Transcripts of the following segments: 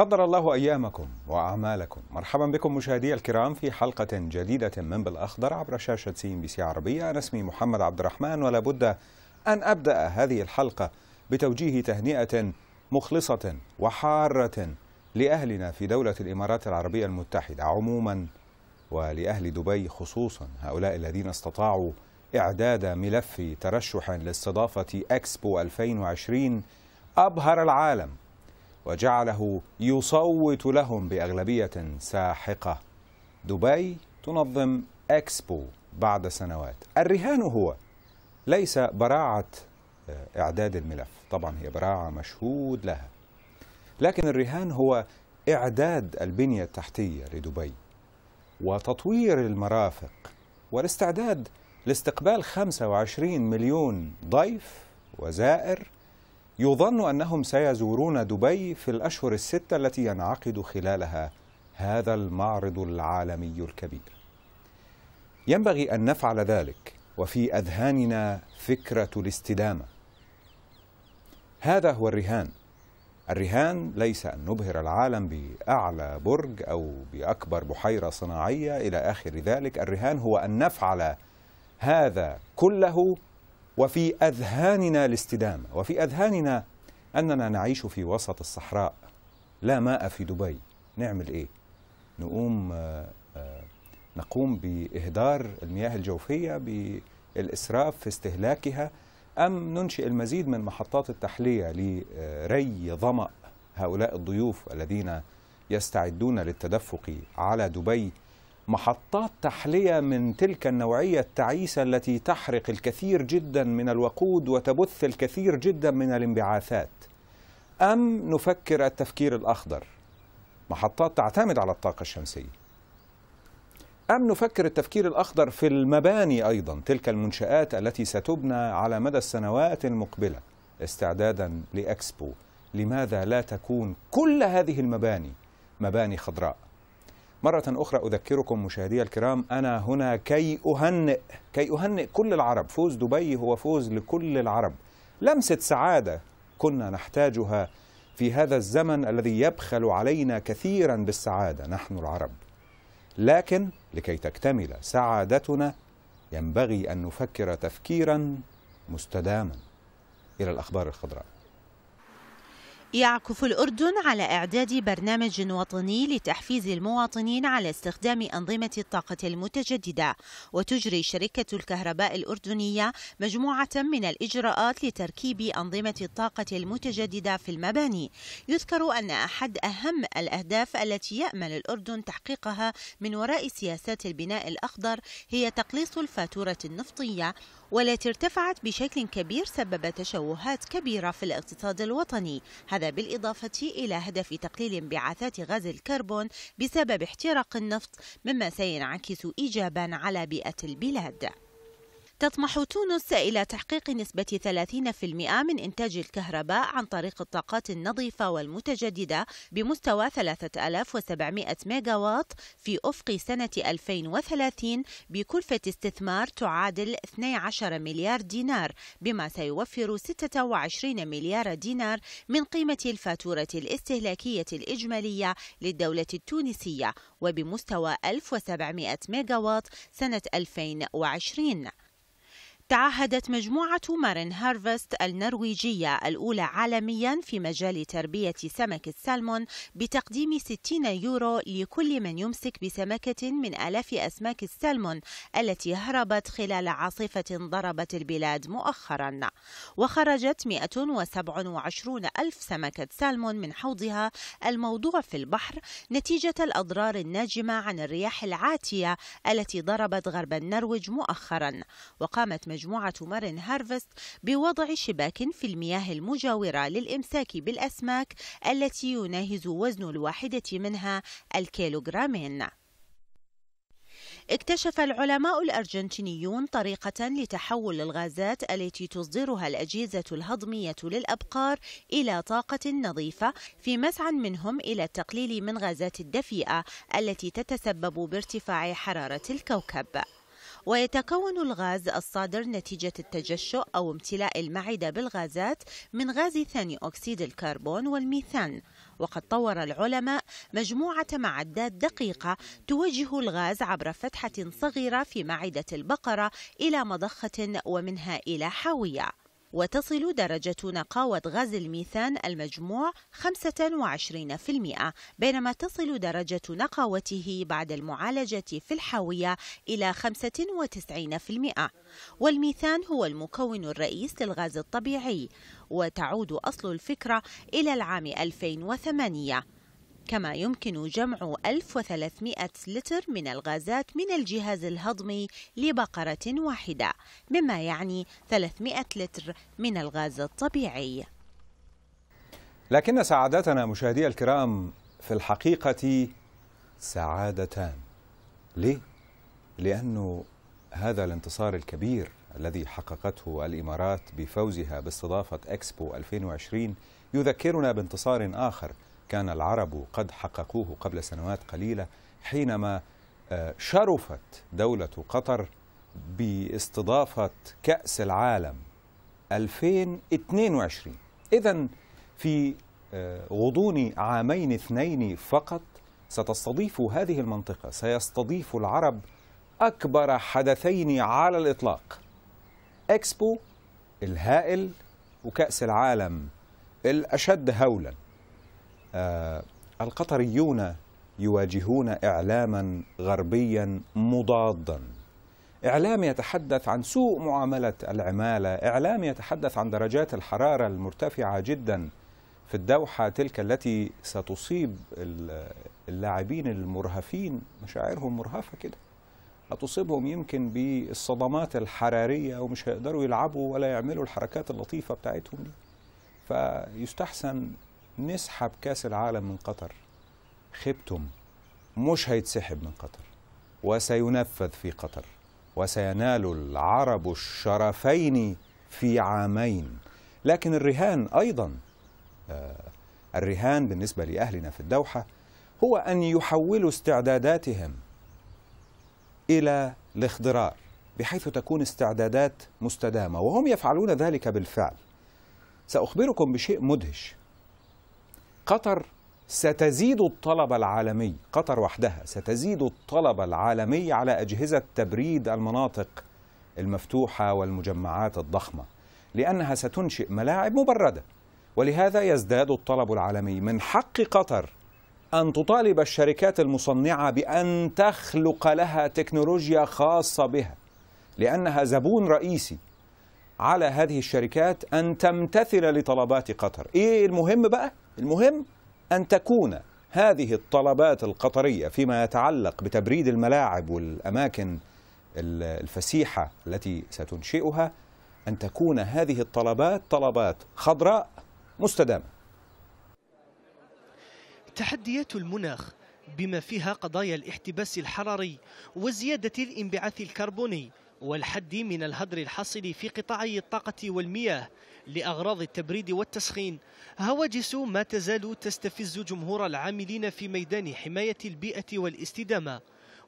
قدر الله أيامكم وأعمالكم مرحبا بكم مشاهدي الكرام في حلقة جديدة من بالأخضر عبر شاشة سي بي سي عربية أنا اسمي محمد عبد الرحمن ولا بد أن أبدأ هذه الحلقة بتوجيه تهنئة مخلصة وحارة لأهلنا في دولة الإمارات العربية المتحدة عموما ولأهل دبي خصوصا هؤلاء الذين استطاعوا إعداد ملف ترشح لاستضافة أكسبو 2020 أبهر العالم وجعله يصوت لهم باغلبيه ساحقه دبي تنظم اكسبو بعد سنوات الرهان هو ليس براعه آه، اعداد الملف طبعا هي براعه مشهود لها لكن الرهان هو اعداد البنيه التحتيه لدبي وتطوير المرافق والاستعداد لاستقبال 25 مليون ضيف وزائر يظن أنهم سيزورون دبي في الأشهر الستة التي ينعقد خلالها هذا المعرض العالمي الكبير ينبغي أن نفعل ذلك وفي أذهاننا فكرة الاستدامة هذا هو الرهان الرهان ليس أن نبهر العالم بأعلى برج أو بأكبر بحيرة صناعية إلى آخر ذلك الرهان هو أن نفعل هذا كله وفي أذهاننا الاستدامة وفي أذهاننا أننا نعيش في وسط الصحراء لا ماء في دبي نعمل إيه؟ نقوم آه، آه، نقوم بإهدار المياه الجوفية بالإسراف في استهلاكها أم ننشئ المزيد من محطات التحلية لري ظمأ هؤلاء الضيوف الذين يستعدون للتدفق على دبي محطات تحلية من تلك النوعية التعيسة التي تحرق الكثير جدا من الوقود وتبث الكثير جدا من الانبعاثات أم نفكر التفكير الأخضر محطات تعتمد على الطاقة الشمسية أم نفكر التفكير الأخضر في المباني أيضا تلك المنشآت التي ستبنى على مدى السنوات المقبلة استعدادا لأكسبو لماذا لا تكون كل هذه المباني مباني خضراء مرة أخرى أذكركم مشاهدي الكرام أنا هنا كي أهنئ كي أهنئ كل العرب فوز دبي هو فوز لكل العرب لمسة سعادة كنا نحتاجها في هذا الزمن الذي يبخل علينا كثيرا بالسعادة نحن العرب لكن لكي تكتمل سعادتنا ينبغي أن نفكر تفكيرا مستداما إلى الأخبار الخضراء يعكف الأردن على إعداد برنامج وطني لتحفيز المواطنين على استخدام أنظمة الطاقة المتجددة وتجري شركة الكهرباء الأردنية مجموعة من الإجراءات لتركيب أنظمة الطاقة المتجددة في المباني يذكر أن أحد أهم الأهداف التي يأمل الأردن تحقيقها من وراء سياسات البناء الأخضر هي تقليص الفاتورة النفطية والتي ارتفعت بشكل كبير سبب تشوهات كبيرة في الاقتصاد الوطني هذا بالإضافة إلى هدف تقليل انبعاثات غاز الكربون بسبب احتراق النفط مما سينعكس إيجابا على بيئة البلاد تطمح تونس إلى تحقيق نسبة 30% من إنتاج الكهرباء عن طريق الطاقات النظيفة والمتجددة بمستوى 3700 ميجاوات في أفق سنة 2030 بكلفة استثمار تعادل 12 مليار دينار بما سيوفر 26 مليار دينار من قيمة الفاتورة الاستهلاكية الإجمالية للدولة التونسية وبمستوى 1700 ميجاوات سنة 2020 تعهدت مجموعة مارين هارفست النرويجية الأولى عالميا في مجال تربية سمك السلمون بتقديم 60 يورو لكل من يمسك بسمكة من آلاف أسماك السلمون التي هربت خلال عاصفة ضربت البلاد مؤخرا وخرجت 127 ألف سمكة سلمون من حوضها الموضوع في البحر نتيجة الأضرار الناجمة عن الرياح العاتية التي ضربت غرب النرويج مؤخرا وقامت مجموعة مارين هارفست بوضع شباك في المياه المجاورة للإمساك بالأسماك التي يناهز وزن الواحدة منها الكيلوغرامين اكتشف العلماء الأرجنتينيون طريقة لتحول الغازات التي تصدرها الأجهزة الهضمية للأبقار إلى طاقة نظيفة في مسعى منهم إلى التقليل من غازات الدفيئة التي تتسبب بارتفاع حرارة الكوكب ويتكون الغاز الصادر نتيجة التجشؤ أو امتلاء المعدة بالغازات من غاز ثاني أكسيد الكربون والميثان وقد طور العلماء مجموعة معدات دقيقة توجه الغاز عبر فتحة صغيرة في معدة البقرة إلى مضخة ومنها إلى حاوية وتصل درجة نقاوة غاز الميثان المجموع 25% بينما تصل درجة نقاوته بعد المعالجة في الحاوية إلى 95% والميثان هو المكون الرئيس للغاز الطبيعي وتعود أصل الفكرة إلى العام 2008 كما يمكن جمع 1300 لتر من الغازات من الجهاز الهضمي لبقرة واحدة مما يعني 300 لتر من الغاز الطبيعي لكن سعادتنا مشاهدي الكرام في الحقيقة سعادتان ليه؟ لأنه هذا الانتصار الكبير الذي حققته الإمارات بفوزها باستضافة أكسبو 2020 يذكرنا بانتصار آخر كان العرب قد حققوه قبل سنوات قليلة حينما آه، شرفت دولة قطر باستضافة كأس العالم 2022 إذا في آه، غضون عامين اثنين فقط ستستضيف هذه المنطقة سيستضيف العرب أكبر حدثين على الإطلاق إكسبو الهائل وكأس العالم الأشد هولاً آه، القطريون يواجهون إعلاما غربيا مضادا إعلام يتحدث عن سوء معاملة العمالة إعلام يتحدث عن درجات الحرارة المرتفعة جدا في الدوحة تلك التي ستصيب اللاعبين المرهفين مشاعرهم مرهفة كده هتصيبهم يمكن بالصدمات الحرارية ومش هيقدروا يلعبوا ولا يعملوا الحركات اللطيفة بتاعتهم دي فيستحسن نسحب كاس العالم من قطر خبتم مش هيتسحب من قطر وسينفذ في قطر وسينال العرب الشرفين في عامين لكن الرهان ايضا آه، الرهان بالنسبه لاهلنا في الدوحه هو ان يحولوا استعداداتهم الى الاخضرار بحيث تكون استعدادات مستدامه وهم يفعلون ذلك بالفعل ساخبركم بشيء مدهش قطر ستزيد الطلب العالمي قطر وحدها ستزيد الطلب العالمي على أجهزة تبريد المناطق المفتوحة والمجمعات الضخمة لأنها ستنشئ ملاعب مبردة ولهذا يزداد الطلب العالمي من حق قطر أن تطالب الشركات المصنعة بأن تخلق لها تكنولوجيا خاصة بها لأنها زبون رئيسي على هذه الشركات أن تمتثل لطلبات قطر إيه المهم بقى؟ المهم أن تكون هذه الطلبات القطرية فيما يتعلق بتبريد الملاعب والأماكن الفسيحة التي ستنشئها أن تكون هذه الطلبات طلبات خضراء مستدامة تحديات المناخ بما فيها قضايا الاحتباس الحراري وزيادة الانبعاث الكربوني والحد من الهدر الحاصل في قطاعي الطاقة والمياه لأغراض التبريد والتسخين هواجس ما تزال تستفز جمهور العاملين في ميدان حماية البيئة والاستدامة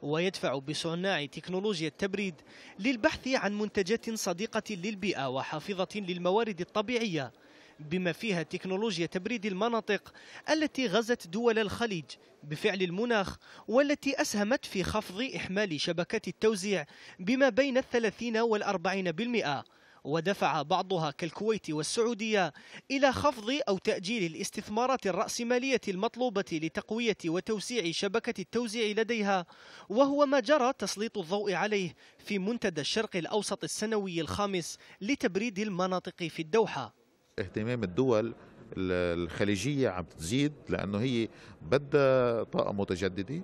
ويدفع بصناع تكنولوجيا التبريد للبحث عن منتجات صديقة للبيئة وحافظة للموارد الطبيعية بما فيها تكنولوجيا تبريد المناطق التي غزت دول الخليج بفعل المناخ والتي أسهمت في خفض إحمال شبكات التوزيع بما بين الثلاثين والأربعين بالمئة ودفع بعضها كالكويت والسعودية إلى خفض أو تأجيل الاستثمارات الرأسمالية المطلوبة لتقوية وتوسيع شبكة التوزيع لديها وهو ما جرى تسليط الضوء عليه في منتدى الشرق الأوسط السنوي الخامس لتبريد المناطق في الدوحة اهتمام الدول الخليجية عم تزيد لأنه هي بدها طاقة متجددة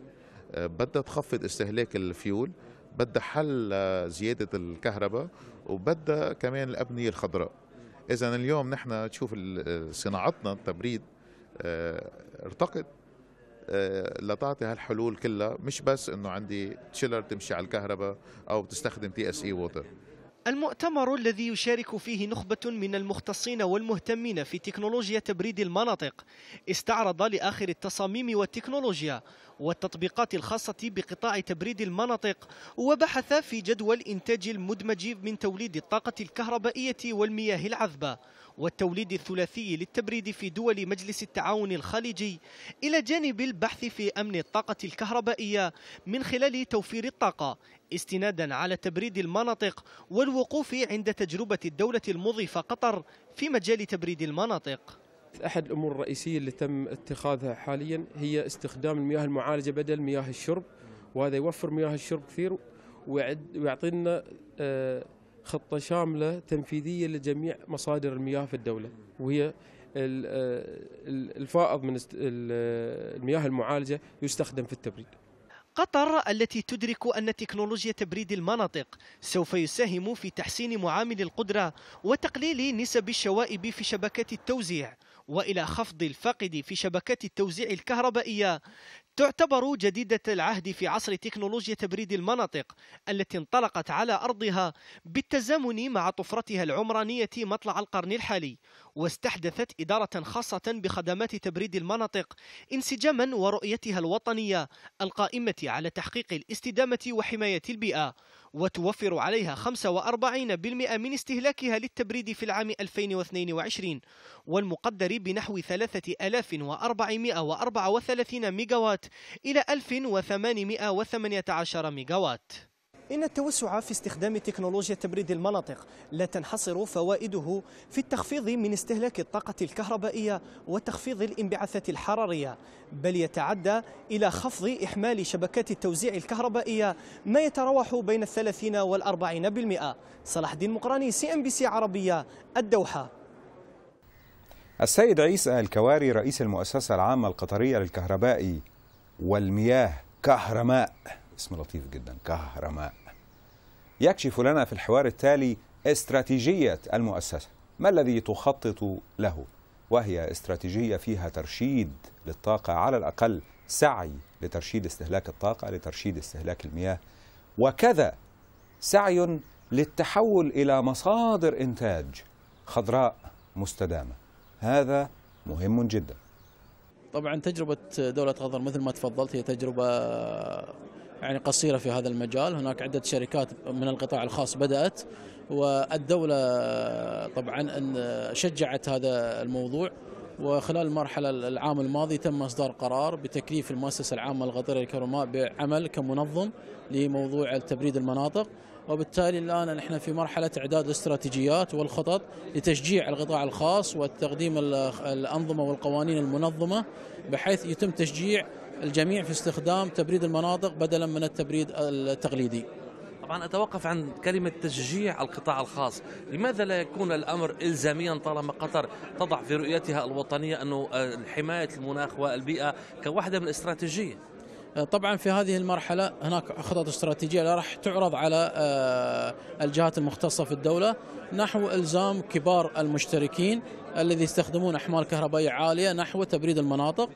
آه، بدها تخفض استهلاك الفيول بدها حل زيادة الكهرباء وبدها كمان الأبنية الخضراء إذا اليوم نحن تشوف صناعتنا التبريد آه، ارتقت آه، لتعطي هالحلول كلها مش بس انه عندي تشيلر تمشي على الكهرباء او بتستخدم تي اس اي e ووتر المؤتمر الذي يشارك فيه نخبة من المختصين والمهتمين في تكنولوجيا تبريد المناطق استعرض لآخر التصاميم والتكنولوجيا والتطبيقات الخاصة بقطاع تبريد المناطق وبحث في جدول الإنتاج المدمج من توليد الطاقة الكهربائية والمياه العذبة والتوليد الثلاثي للتبريد في دول مجلس التعاون الخليجي إلى جانب البحث في أمن الطاقة الكهربائية من خلال توفير الطاقة استنادا على تبريد المناطق والوقوف عند تجربة الدولة المضيفة قطر في مجال تبريد المناطق أحد الأمور الرئيسية اللي تم اتخاذها حاليا هي استخدام المياه المعالجة بدل مياه الشرب وهذا يوفر مياه الشرب كثير ويعطينا آه خطة شاملة تنفيذية لجميع مصادر المياه في الدولة وهي آه، الفائض من آه، المياه المعالجة يستخدم في التبريد قطر التي تدرك أن تكنولوجيا تبريد المناطق سوف يساهم في تحسين معامل القدرة وتقليل نسب الشوائب في شبكات التوزيع وإلى خفض الفاقد في شبكات التوزيع الكهربائية تعتبر جديدة العهد في عصر تكنولوجيا تبريد المناطق التي انطلقت على أرضها بالتزامن مع طفرتها العمرانية مطلع القرن الحالي واستحدثت إدارة خاصة بخدمات تبريد المناطق انسجاما ورؤيتها الوطنية القائمة على تحقيق الاستدامة وحماية البيئة وتوفر عليها 45% من استهلاكها للتبريد في العام 2022 والمقدر بنحو 3434 ميجاوات إلى 1818 ميجاوات إن التوسع في استخدام تكنولوجيا تبريد المناطق لا تنحصر فوائده في التخفيض من استهلاك الطاقة الكهربائية وتخفيض الانبعاثات الحرارية بل يتعدى إلى خفض إحمال شبكات التوزيع الكهربائية ما يتراوح بين الثلاثين والأربعين بالمئة صلاح الدين مقراني سي أم بي سي عربية الدوحة السيد عيسى الكواري رئيس المؤسسة العامة القطرية للكهرباء والمياه كهرماء اسم لطيف جدا كهرماء يكشف لنا في الحوار التالي استراتيجية المؤسسة ما الذي تخطط له وهي استراتيجية فيها ترشيد للطاقة على الأقل سعي لترشيد استهلاك الطاقة لترشيد استهلاك المياه وكذا سعي للتحول إلى مصادر إنتاج خضراء مستدامة هذا مهم جدا طبعا تجربة دولة غضر مثل ما تفضلت هي تجربة يعني قصيرة في هذا المجال هناك عدة شركات من القطاع الخاص بدأت والدولة طبعا شجعت هذا الموضوع وخلال المرحلة العام الماضي تم إصدار قرار بتكليف المؤسسة العامة الغطرية الكهرباء بعمل كمنظم لموضوع تبريد المناطق وبالتالي الآن نحن في مرحلة إعداد الاستراتيجيات والخطط لتشجيع القطاع الخاص وتقديم الأنظمة والقوانين المنظمة بحيث يتم تشجيع الجميع في استخدام تبريد المناطق بدلا من التبريد التقليدي طبعا اتوقف عند كلمه تشجيع القطاع الخاص، لماذا لا يكون الامر الزاميا طالما قطر تضع في رؤيتها الوطنيه انه آه، حمايه المناخ والبيئه كواحده من الاستراتيجيه؟ آه، طبعا في هذه المرحله هناك خطط استراتيجيه راح تعرض على آه، الجهات المختصه في الدوله نحو الزام كبار المشتركين الذي يستخدمون احمال كهربائيه عاليه نحو تبريد المناطق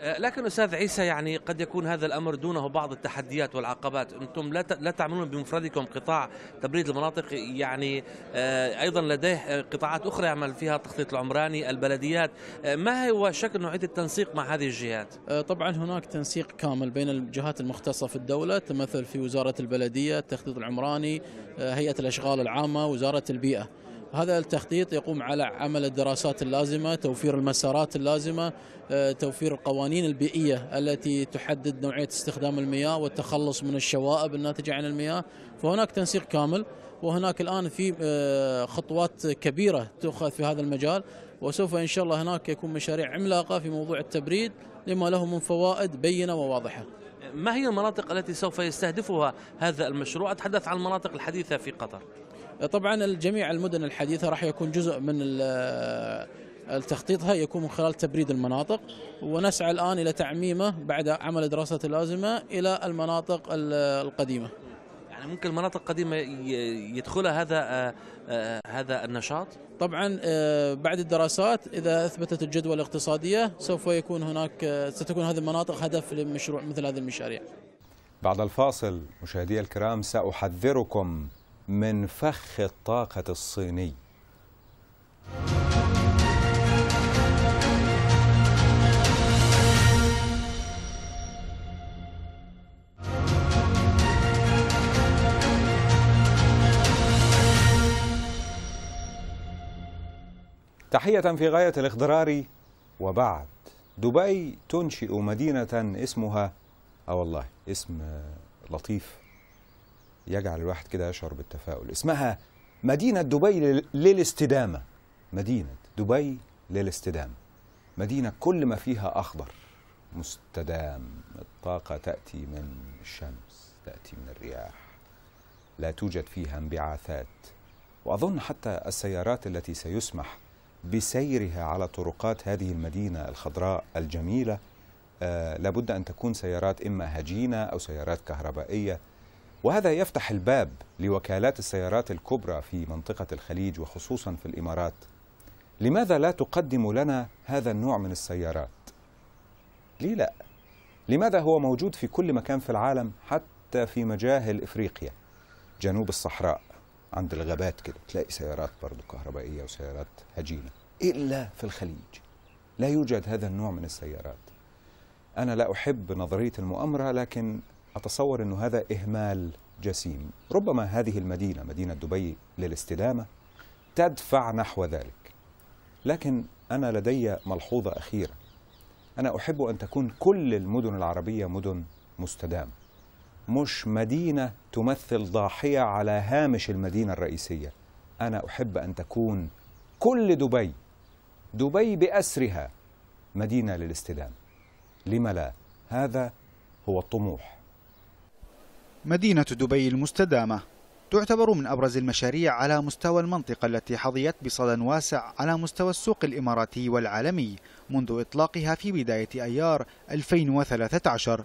آه، لكن استاذ عيسى يعني قد يكون هذا الامر دونه بعض التحديات والعقبات انتم لا لا تعملون بمفردكم قطاع تبريد المناطق يعني آه، ايضا لديه آه، قطاعات اخرى يعمل فيها التخطيط العمراني البلديات ما هو شكل نوعيه التنسيق مع هذه الجهات طبعا هناك تنسيق كامل بين الجهات المختصه في الدوله تمثل في وزاره البلديه التخطيط العمراني هيئه الاشغال العامه وزاره البيئه هذا التخطيط يقوم على عمل الدراسات اللازمه، توفير المسارات اللازمه، آه، توفير القوانين البيئيه التي تحدد نوعيه استخدام المياه والتخلص من الشوائب الناتجه عن المياه، فهناك تنسيق كامل وهناك الان في آه، خطوات كبيره تؤخذ في هذا المجال وسوف ان شاء الله هناك يكون مشاريع عملاقه في موضوع التبريد لما له من فوائد بينه وواضحه. ما هي المناطق التي سوف يستهدفها هذا المشروع؟ اتحدث عن المناطق الحديثه في قطر. طبعا جميع المدن الحديثة راح يكون جزء من التخطيطها يكون من خلال تبريد المناطق ونسعى الآن إلى تعميمه بعد عمل دراسة اللازمه إلى المناطق القديمة يعني ممكن المناطق القديمة يدخلها هذا آه، آه، هذا النشاط؟ طبعا آه، بعد الدراسات إذا أثبتت الجدوى الاقتصادية سوف يكون هناك ستكون هذه المناطق هدف لمشروع مثل هذه المشاريع بعد الفاصل مشاهدي الكرام سأحذركم من فخ الطاقة الصيني تحية في غاية الاخضرار وبعد دبي تنشئ مدينة اسمها اه والله اسم لطيف يجعل الواحد كده يشعر بالتفاؤل اسمها مدينة دبي للاستدامة مدينة دبي للاستدامة مدينة كل ما فيها أخضر مستدام الطاقة تأتي من الشمس تأتي من الرياح لا توجد فيها انبعاثات وأظن حتى السيارات التي سيسمح بسيرها على طرقات هذه المدينة الخضراء الجميلة آه لابد أن تكون سيارات إما هجينة أو سيارات كهربائية وهذا يفتح الباب لوكالات السيارات الكبرى في منطقة الخليج وخصوصا في الإمارات لماذا لا تقدم لنا هذا النوع من السيارات؟ ليه لا؟ لماذا هو موجود في كل مكان في العالم حتى في مجاهل إفريقيا جنوب الصحراء عند الغابات كده تلاقي سيارات برضو كهربائية وسيارات هجينة إلا في الخليج لا يوجد هذا النوع من السيارات أنا لا أحب نظرية المؤامرة لكن أتصور أن هذا إهمال جسيم ربما هذه المدينة مدينة دبي للاستدامة تدفع نحو ذلك لكن أنا لدي ملحوظة أخيرة أنا أحب أن تكون كل المدن العربية مدن مستدامة مش مدينة تمثل ضاحية على هامش المدينة الرئيسية أنا أحب أن تكون كل دبي دبي بأسرها مدينة للاستدامة لم لا هذا هو الطموح مدينة دبي المستدامة تعتبر من أبرز المشاريع على مستوى المنطقة التي حظيت بصدى واسع على مستوى السوق الإماراتي والعالمي منذ إطلاقها في بداية أيار 2013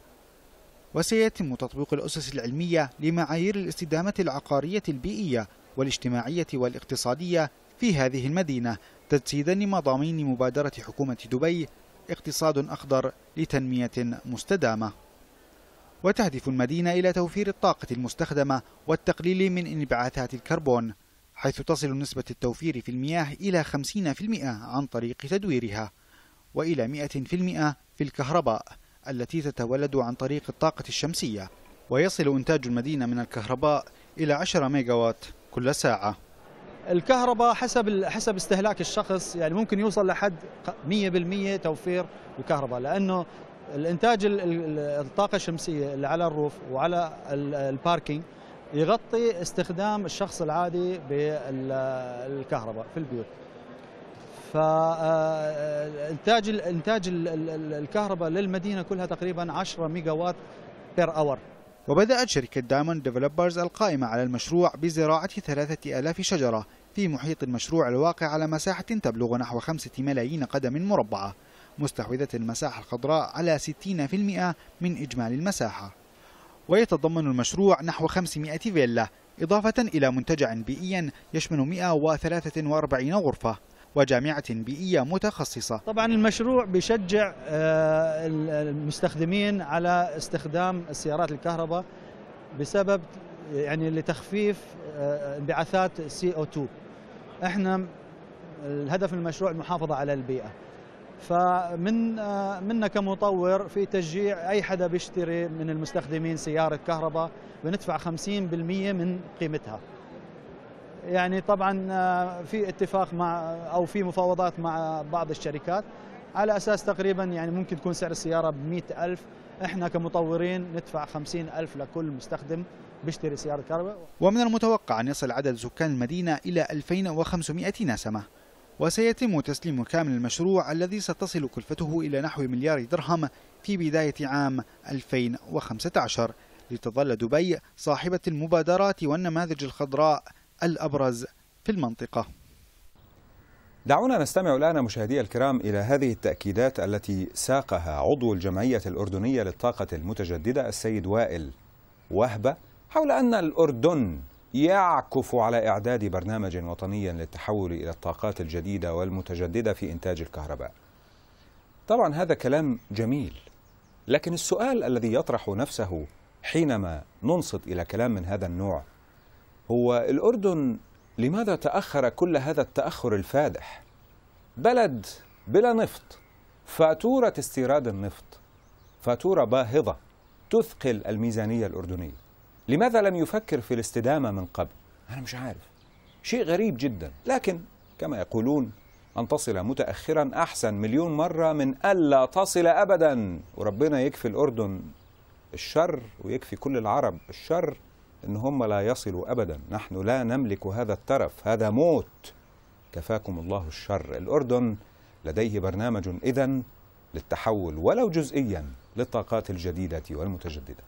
وسيتم تطبيق الأسس العلمية لمعايير الاستدامة العقارية البيئية والاجتماعية والاقتصادية في هذه المدينة تجسيدا لمضامين مبادرة حكومة دبي اقتصاد أخضر لتنمية مستدامة وتهدف المدينة إلى توفير الطاقة المستخدمة والتقليل من انبعاثات الكربون حيث تصل نسبة التوفير في المياه إلى 50% عن طريق تدويرها وإلى 100% في الكهرباء التي تتولد عن طريق الطاقة الشمسية ويصل إنتاج المدينة من الكهرباء إلى 10 ميجاوات كل ساعة الكهرباء حسب حسب استهلاك الشخص يعني ممكن يوصل لحد 100% توفير الكهرباء لانه الانتاج الطاقه الشمسيه اللي على الروف وعلى الباركينج يغطي استخدام الشخص العادي بالكهرباء في البيوت فانتاج آه، آه، انتاج الكهرباء للمدينه كلها تقريبا 10 ميجا وات بير اور وبدأت شركة دايموند ديفلوبرز القائمة على المشروع بزراعة 3000 شجرة في محيط المشروع الواقع على مساحة تبلغ نحو 5 ملايين قدم مربعة مستحوذة المساحة الخضراء على 60% من إجمالي المساحة ويتضمن المشروع نحو 500 فيلا إضافة إلى منتجع بيئيا يشمل 143 غرفة وجامعة بيئية متخصصة طبعا المشروع بيشجع آه، المستخدمين على استخدام السيارات الكهرباء بسبب يعني لتخفيف آه، انبعاثات CO2 احنا الهدف من المشروع المحافظة على البيئة فمن آه، منا كمطور في تشجيع اي حدا بيشتري من المستخدمين سياره كهرباء بندفع 50% من قيمتها يعني طبعا آه، في اتفاق مع او في مفاوضات مع بعض الشركات على اساس تقريبا يعني ممكن تكون سعر السياره ب ألف احنا كمطورين ندفع 50000 ألف لكل مستخدم بيشتري سياره كهرباء ومن المتوقع ان يصل عدد سكان المدينه الى 2500 نسمه وسيتم تسليم كامل المشروع الذي ستصل كلفته إلى نحو مليار درهم في بداية عام 2015 لتظل دبي صاحبة المبادرات والنماذج الخضراء الأبرز في المنطقة دعونا نستمع الآن مشاهدي الكرام إلى هذه التأكيدات التي ساقها عضو الجمعية الأردنية للطاقة المتجددة السيد وائل وهبة حول أن الأردن يعكف على إعداد برنامج وطني للتحول إلى الطاقات الجديدة والمتجددة في إنتاج الكهرباء طبعا هذا كلام جميل لكن السؤال الذي يطرح نفسه حينما ننصت إلى كلام من هذا النوع هو الأردن لماذا تأخر كل هذا التأخر الفادح بلد بلا نفط فاتورة استيراد النفط فاتورة باهظة تثقل الميزانية الأردنية لماذا لم يفكر في الاستدامة من قبل؟ أنا مش عارف شيء غريب جدا لكن كما يقولون أن تصل متأخرا أحسن مليون مرة من ألا تصل أبدا وربنا يكفي الأردن الشر ويكفي كل العرب الشر إن هم لا يصلوا أبدا نحن لا نملك هذا الترف هذا موت كفاكم الله الشر الأردن لديه برنامج إذن للتحول ولو جزئيا للطاقات الجديدة والمتجددة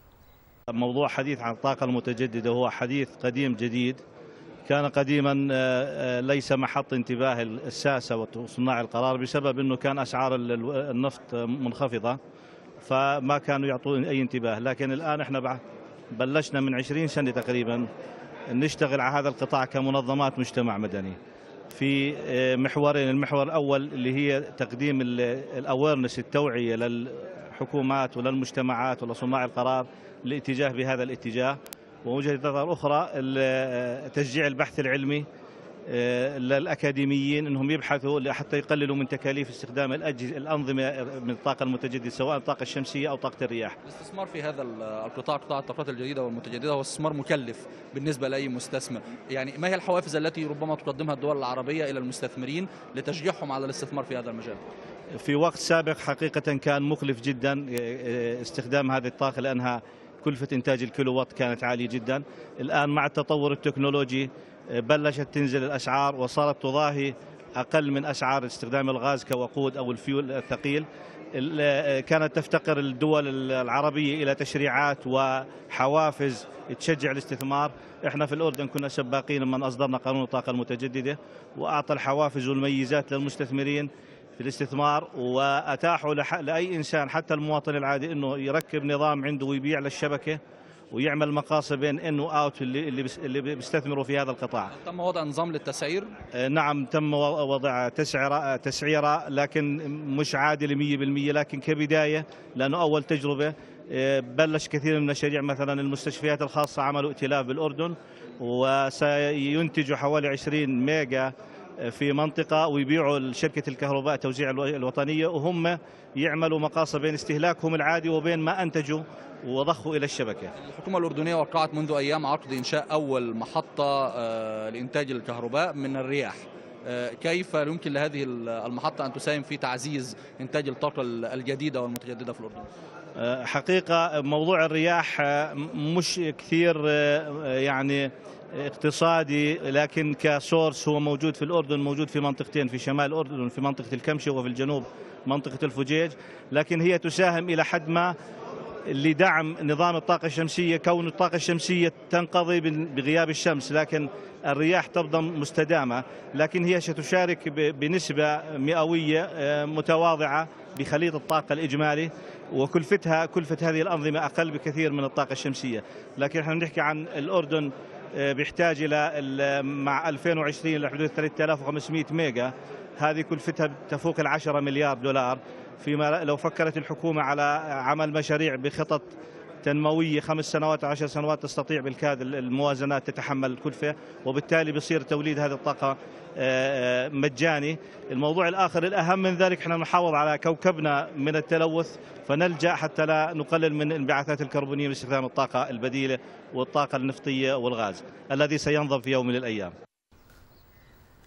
موضوع حديث عن الطاقة المتجددة هو حديث قديم جديد كان قديما آه، آه، ليس محط انتباه الساسة وصناع القرار بسبب أنه كان أسعار النفط آه، منخفضة فما كانوا يعطون أي انتباه لكن الآن احنا بلشنا من 20 سنة تقريبا نشتغل على هذا القطاع كمنظمات مجتمع مدني في محورين المحور الأول اللي هي تقديم الأويرنس التوعية للحكومات وللمجتمعات ولصناع القرار الاتجاه بهذا الاتجاه ووجهة نظر أخرى تشجيع البحث العلمي آه، للأكاديميين أنهم يبحثوا حتى يقللوا من تكاليف استخدام الأجهزة الأنظمة من الطاقة المتجددة سواء الطاقة الشمسية أو طاقة الرياح الاستثمار في هذا القطاع قطاع الطاقات الجديدة والمتجددة هو استثمار مكلف بالنسبة لأي مستثمر يعني ما هي الحوافز التي ربما تقدمها الدول العربية إلى المستثمرين لتشجيعهم على الاستثمار في هذا المجال في وقت سابق حقيقة كان مكلف جدا آه، آه، استخدام هذه الطاقة لأنها كلفة إنتاج الكيلووات كانت عالية جدا الآن مع التطور التكنولوجي آه، بلشت تنزل الأسعار وصارت تضاهي أقل من أسعار استخدام الغاز كوقود أو الفيول الثقيل آه، كانت تفتقر الدول العربية إلى تشريعات وحوافز تشجع الاستثمار احنا في الأردن كنا سباقين من أصدرنا قانون الطاقة المتجددة وأعطى الحوافز والميزات للمستثمرين في الاستثمار واتاحوا لاي انسان حتى المواطن العادي انه يركب نظام عنده ويبيع للشبكه ويعمل مقاصه بين ان واوت اللي اللي بيستثمروا في هذا القطاع. تم وضع نظام للتسعير؟ آه، نعم تم وضع تسعيره تسعيره لكن مش عادله 100% لكن كبدايه لانه اول تجربه آه، بلش كثير من المشاريع مثلا المستشفيات الخاصه عملوا ائتلاف بالاردن وسينتجوا حوالي 20 ميجا في منطقه ويبيعوا شركه الكهرباء توزيع الوطنيه وهم يعملوا مقاصه بين استهلاكهم العادي وبين ما انتجوا وضخوا الى الشبكه. الحكومه الاردنيه وقعت منذ ايام عقد انشاء اول محطه آه، لانتاج الكهرباء من الرياح. آه، كيف يمكن لهذه المحطه ان تساهم في تعزيز انتاج الطاقه الجديده والمتجدده في الاردن؟ آه، حقيقة موضوع الرياح مش كثير يعني اقتصادي لكن كسورس هو موجود في الأردن موجود في منطقتين في شمال الأردن في منطقة الكمشة وفي الجنوب منطقة الفجيج لكن هي تساهم إلى حد ما لدعم نظام الطاقة الشمسية كون الطاقة الشمسية تنقضي بغياب الشمس لكن الرياح تبقى مستدامة لكن هي ستشارك بنسبة مئوية آه، متواضعة بخليط الطاقة الإجمالي وكلفتها كلفة هذه الأنظمة أقل بكثير من الطاقة الشمسية لكن احنا بنحكي عن الأردن آه، بيحتاج الى مع 2020 لحدود 3500 ميجا هذه كلفتها تفوق ال 10 مليار دولار فيما لو فكرت الحكومه على عمل مشاريع بخطط تنمويه خمس سنوات عشر سنوات تستطيع بالكاد الموازنات تتحمل الكلفه وبالتالي بصير توليد هذه الطاقه آه، آه، مجاني الموضوع الاخر الاهم من ذلك احنا نحافظ على كوكبنا من التلوث فنلجا حتى لا نقلل من الانبعاثات الكربونيه باستخدام الطاقه البديله والطاقه النفطيه والغاز الذي سينضب في يوم من الايام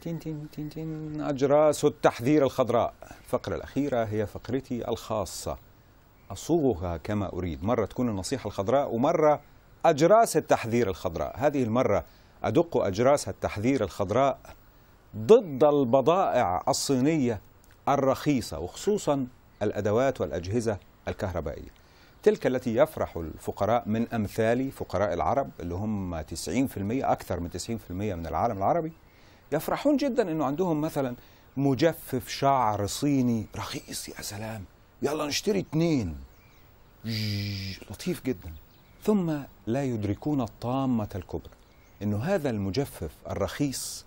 تين تين تين تين أجراس التحذير الخضراء الفقرة الأخيرة هي فقرتي الخاصة أصوغها كما أريد مرة تكون النصيحة الخضراء ومرة أجراس التحذير الخضراء هذه المرة أدق أجراس التحذير الخضراء ضد البضائع الصينية الرخيصة وخصوصا الأدوات والأجهزة الكهربائية تلك التي يفرح الفقراء من أمثالي فقراء العرب اللي هم 90% أكثر من 90% من العالم العربي يفرحون جدا أنه عندهم مثلا مجفف شعر صيني رخيص يا سلام يلا نشتري اتنين لطيف جدا ثم لا يدركون الطامة الكبرى أن هذا المجفف الرخيص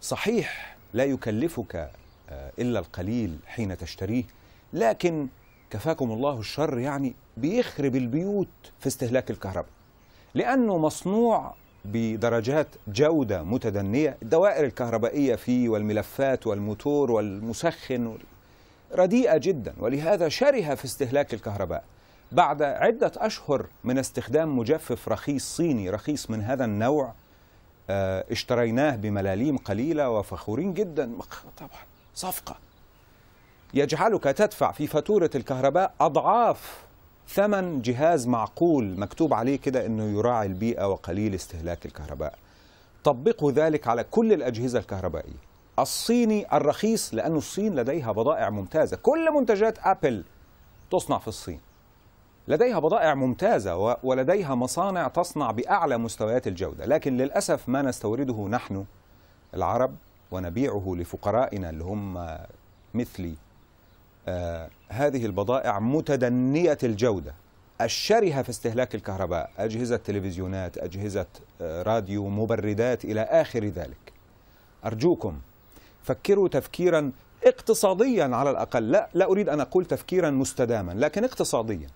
صحيح لا يكلفك آه، إلا القليل حين تشتريه لكن كفاكم الله الشر يعني بيخرب البيوت في استهلاك الكهرباء لأنه مصنوع بدرجات جودة متدنية الدوائر الكهربائية فيه والملفات والموتور والمسخن رديئة جدا ولهذا شرها في استهلاك الكهرباء بعد عدة أشهر من استخدام مجفف رخيص صيني رخيص من هذا النوع آه، اشتريناه بملاليم قليلة وفخورين جدا طبعا صفقة يجعلك تدفع في فاتورة الكهرباء أضعاف ثمن جهاز معقول مكتوب عليه كده أنه يراعي البيئة وقليل استهلاك الكهرباء طبقوا ذلك على كل الأجهزة الكهربائية الصيني الرخيص لأن الصين لديها بضائع ممتازة كل منتجات أبل تصنع في الصين لديها بضائع ممتازة ولديها مصانع تصنع بأعلى مستويات الجودة لكن للأسف ما نستورده نحن العرب ونبيعه لفقرائنا اللي هم مثلي آه هذه البضائع متدنية الجودة الشرهة في استهلاك الكهرباء أجهزة تلفزيونات أجهزة آه، راديو مبردات إلى آخر ذلك أرجوكم فكروا تفكيرا اقتصاديا على الاقل لا لا اريد ان اقول تفكيرا مستداما لكن اقتصاديا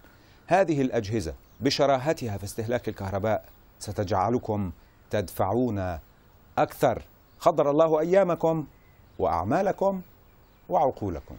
هذه الاجهزه بشراهتها في استهلاك الكهرباء ستجعلكم تدفعون اكثر قدر الله ايامكم واعمالكم وعقولكم